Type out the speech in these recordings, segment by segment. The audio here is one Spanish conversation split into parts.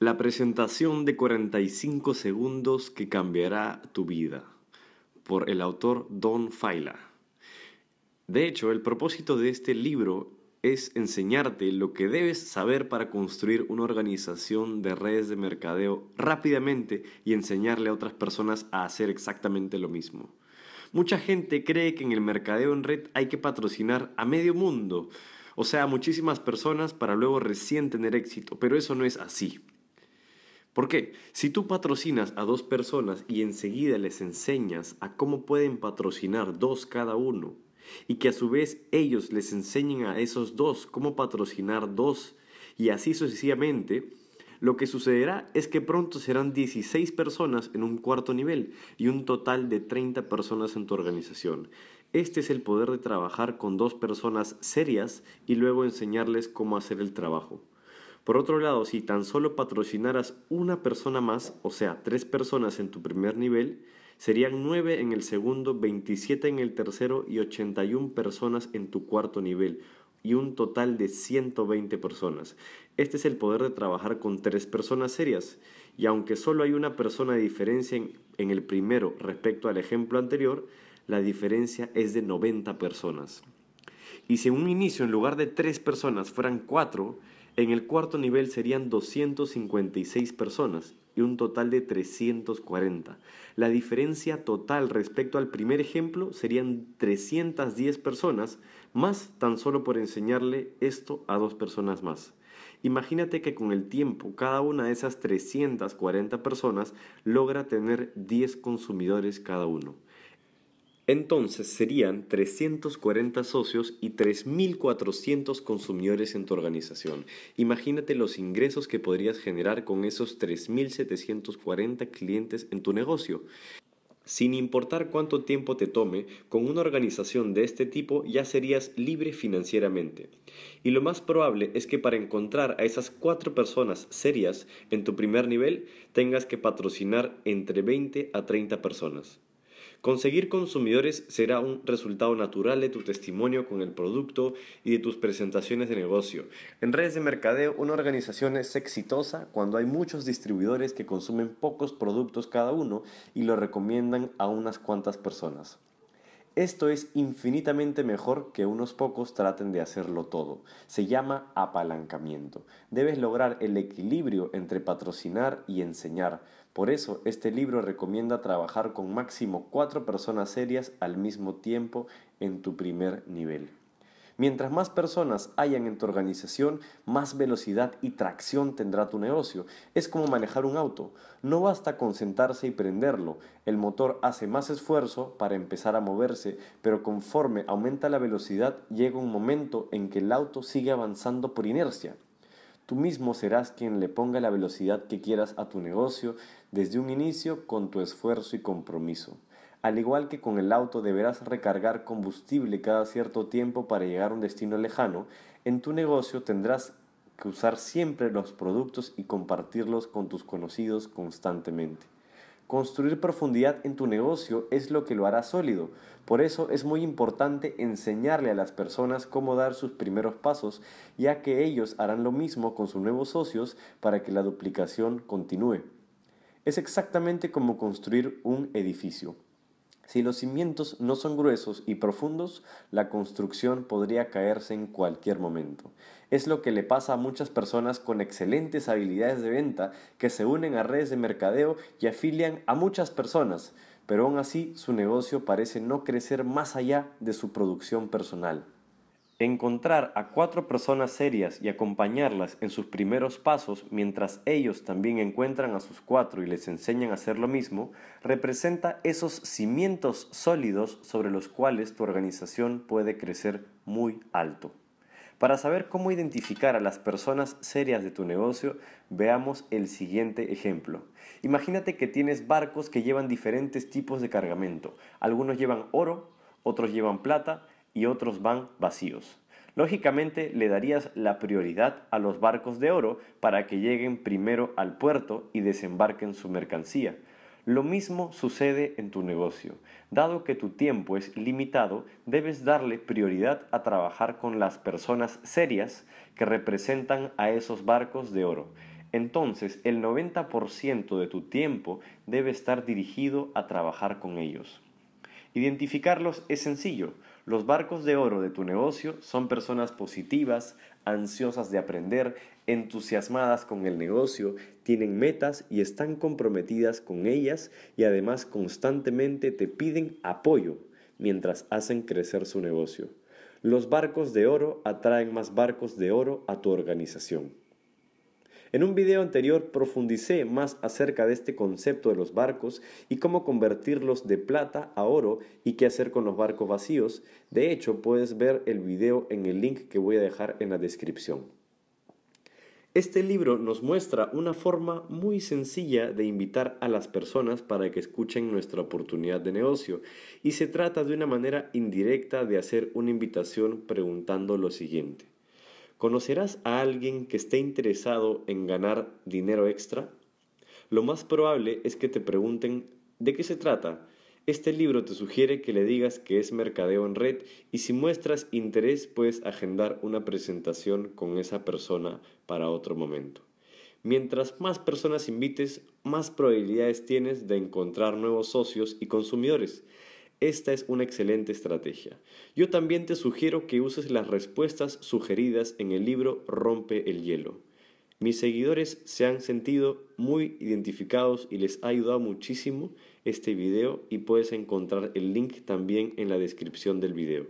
La presentación de 45 segundos que cambiará tu vida, por el autor Don Faila. De hecho, el propósito de este libro es enseñarte lo que debes saber para construir una organización de redes de mercadeo rápidamente y enseñarle a otras personas a hacer exactamente lo mismo. Mucha gente cree que en el mercadeo en red hay que patrocinar a medio mundo, o sea, a muchísimas personas para luego recién tener éxito, pero eso no es así. ¿Por qué? Si tú patrocinas a dos personas y enseguida les enseñas a cómo pueden patrocinar dos cada uno, y que a su vez ellos les enseñen a esos dos cómo patrocinar dos, y así sucesivamente, lo que sucederá es que pronto serán 16 personas en un cuarto nivel y un total de 30 personas en tu organización. Este es el poder de trabajar con dos personas serias y luego enseñarles cómo hacer el trabajo. Por otro lado, si tan solo patrocinaras una persona más, o sea, tres personas en tu primer nivel, serían nueve en el segundo, veintisiete en el tercero y ochenta y 81 personas en tu cuarto nivel, y un total de 120 personas. Este es el poder de trabajar con tres personas serias, y aunque solo hay una persona de diferencia en, el primero respecto al ejemplo anterior, la diferencia es de 90 personas. Y si un inicio en lugar de tres personas fueran cuatro, en el cuarto nivel serían 256 personas y un total de 340. La diferencia total respecto al primer ejemplo serían 310 personas más tan solo por enseñarle esto a dos personas más. Imagínate que con el tiempo cada una de esas 340 personas logra tener 10 consumidores cada uno. Entonces serían 340 socios y 3.400 consumidores en tu organización. Imagínate los ingresos que podrías generar con esos 3.740 clientes en tu negocio. Sin importar cuánto tiempo te tome, con una organización de este tipo ya serías libre financieramente. Y lo más probable es que para encontrar a esas cuatro personas serias en tu primer nivel tengas que patrocinar entre 20 a 30 personas. Conseguir consumidores será un resultado natural de tu testimonio con el producto y de tus presentaciones de negocio. En redes de mercadeo, una organización es exitosa cuando hay muchos distribuidores que consumen pocos productos cada uno y lo recomiendan a unas cuantas personas. Esto es infinitamente mejor que unos pocos traten de hacerlo todo. Se llama apalancamiento. Debes lograr el equilibrio entre patrocinar y enseñar por eso, este libro recomienda trabajar con máximo cuatro personas serias al mismo tiempo en tu primer nivel. Mientras más personas hayan en tu organización, más velocidad y tracción tendrá tu negocio. Es como manejar un auto. No basta con sentarse y prenderlo. El motor hace más esfuerzo para empezar a moverse, pero conforme aumenta la velocidad llega un momento en que el auto sigue avanzando por inercia. Tú mismo serás quien le ponga la velocidad que quieras a tu negocio desde un inicio con tu esfuerzo y compromiso. Al igual que con el auto deberás recargar combustible cada cierto tiempo para llegar a un destino lejano, en tu negocio tendrás que usar siempre los productos y compartirlos con tus conocidos constantemente. Construir profundidad en tu negocio es lo que lo hará sólido. Por eso es muy importante enseñarle a las personas cómo dar sus primeros pasos, ya que ellos harán lo mismo con sus nuevos socios para que la duplicación continúe. Es exactamente como construir un edificio. Si los cimientos no son gruesos y profundos, la construcción podría caerse en cualquier momento. Es lo que le pasa a muchas personas con excelentes habilidades de venta que se unen a redes de mercadeo y afilian a muchas personas, pero aún así su negocio parece no crecer más allá de su producción personal encontrar a cuatro personas serias y acompañarlas en sus primeros pasos mientras ellos también encuentran a sus cuatro y les enseñan a hacer lo mismo, representa esos cimientos sólidos sobre los cuales tu organización puede crecer muy alto. Para saber cómo identificar a las personas serias de tu negocio, veamos el siguiente ejemplo. Imagínate que tienes barcos que llevan diferentes tipos de cargamento. Algunos llevan oro, otros llevan plata y otros van vacíos. Lógicamente le darías la prioridad a los barcos de oro para que lleguen primero al puerto y desembarquen su mercancía. Lo mismo sucede en tu negocio. Dado que tu tiempo es limitado, debes darle prioridad a trabajar con las personas serias que representan a esos barcos de oro. Entonces, el 90% de tu tiempo debe estar dirigido a trabajar con ellos. Identificarlos es sencillo los barcos de oro de tu negocio son personas positivas, ansiosas de aprender, entusiasmadas con el negocio, tienen metas y están comprometidas con ellas y además constantemente te piden apoyo mientras hacen crecer su negocio. Los barcos de oro atraen más barcos de oro a tu organización. En un video anterior profundicé más acerca de este concepto de los barcos y cómo convertirlos de plata a oro y qué hacer con los barcos vacíos. De hecho, puedes ver el video en el link que voy a dejar en la descripción. Este libro nos muestra una forma muy sencilla de invitar a las personas para que escuchen nuestra oportunidad de negocio y se trata de una manera indirecta de hacer una invitación preguntando lo siguiente. ¿Conocerás a alguien que esté interesado en ganar dinero extra? Lo más probable es que te pregunten ¿de qué se trata? Este libro te sugiere que le digas que es mercadeo en red y si muestras interés puedes agendar una presentación con esa persona para otro momento. Mientras más personas invites, más probabilidades tienes de encontrar nuevos socios y consumidores. Esta es una excelente estrategia. Yo también te sugiero que uses las respuestas sugeridas en el libro Rompe el Hielo. Mis seguidores se han sentido muy identificados y les ha ayudado muchísimo este video y puedes encontrar el link también en la descripción del video.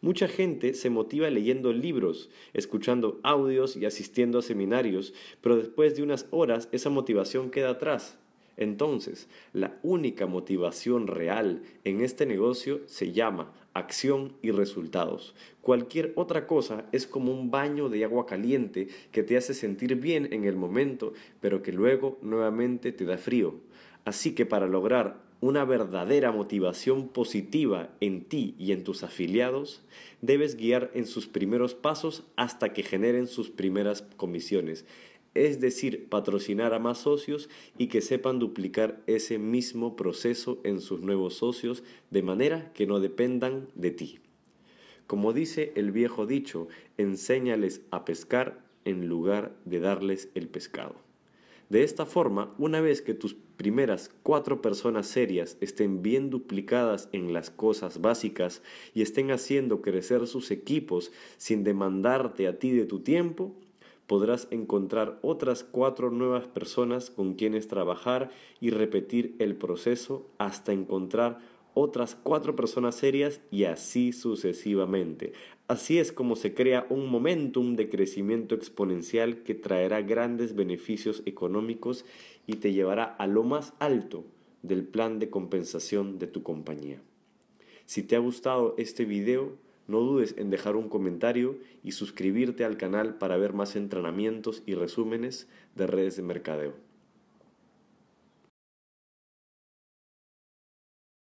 Mucha gente se motiva leyendo libros, escuchando audios y asistiendo a seminarios, pero después de unas horas esa motivación queda atrás entonces, la única motivación real en este negocio se llama acción y resultados. Cualquier otra cosa es como un baño de agua caliente que te hace sentir bien en el momento, pero que luego nuevamente te da frío. Así que para lograr una verdadera motivación positiva en ti y en tus afiliados, debes guiar en sus primeros pasos hasta que generen sus primeras comisiones es decir, patrocinar a más socios y que sepan duplicar ese mismo proceso en sus nuevos socios de manera que no dependan de ti. Como dice el viejo dicho, enséñales a pescar en lugar de darles el pescado. De esta forma, una vez que tus primeras cuatro personas serias estén bien duplicadas en las cosas básicas y estén haciendo crecer sus equipos sin demandarte a ti de tu tiempo, podrás encontrar otras cuatro nuevas personas con quienes trabajar y repetir el proceso hasta encontrar otras cuatro personas serias y así sucesivamente. Así es como se crea un momentum de crecimiento exponencial que traerá grandes beneficios económicos y te llevará a lo más alto del plan de compensación de tu compañía. Si te ha gustado este video, no dudes en dejar un comentario y suscribirte al canal para ver más entrenamientos y resúmenes de redes de mercadeo.